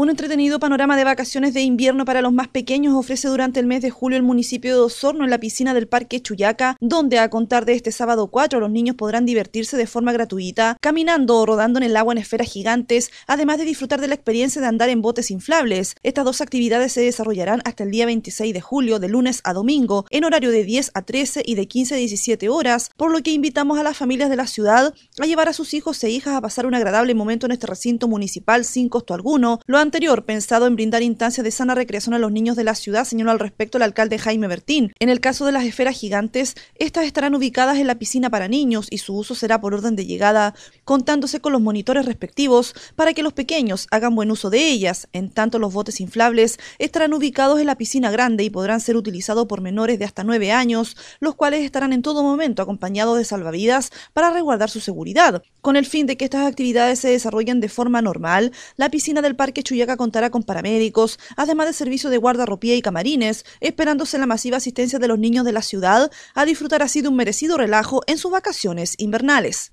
Un entretenido panorama de vacaciones de invierno para los más pequeños ofrece durante el mes de julio el municipio de Osorno en la piscina del Parque Chuyaca, donde a contar de este sábado 4 los niños podrán divertirse de forma gratuita, caminando o rodando en el agua en esferas gigantes, además de disfrutar de la experiencia de andar en botes inflables. Estas dos actividades se desarrollarán hasta el día 26 de julio, de lunes a domingo, en horario de 10 a 13 y de 15 a 17 horas, por lo que invitamos a las familias de la ciudad a llevar a sus hijos e hijas a pasar un agradable momento en este recinto municipal sin costo alguno. Lo han anterior pensado en brindar instancias de sana recreación a los niños de la ciudad, señaló al respecto el alcalde Jaime Bertín. En el caso de las esferas gigantes, estas estarán ubicadas en la piscina para niños y su uso será por orden de llegada, contándose con los monitores respectivos para que los pequeños hagan buen uso de ellas. En tanto, los botes inflables estarán ubicados en la piscina grande y podrán ser utilizados por menores de hasta 9 años, los cuales estarán en todo momento acompañados de salvavidas para resguardar su seguridad. Con el fin de que estas actividades se desarrollen de forma normal, la piscina del Parque que contará con paramédicos, además de servicio de guarda guardarropía y camarines, esperándose la masiva asistencia de los niños de la ciudad a disfrutar así de un merecido relajo en sus vacaciones invernales.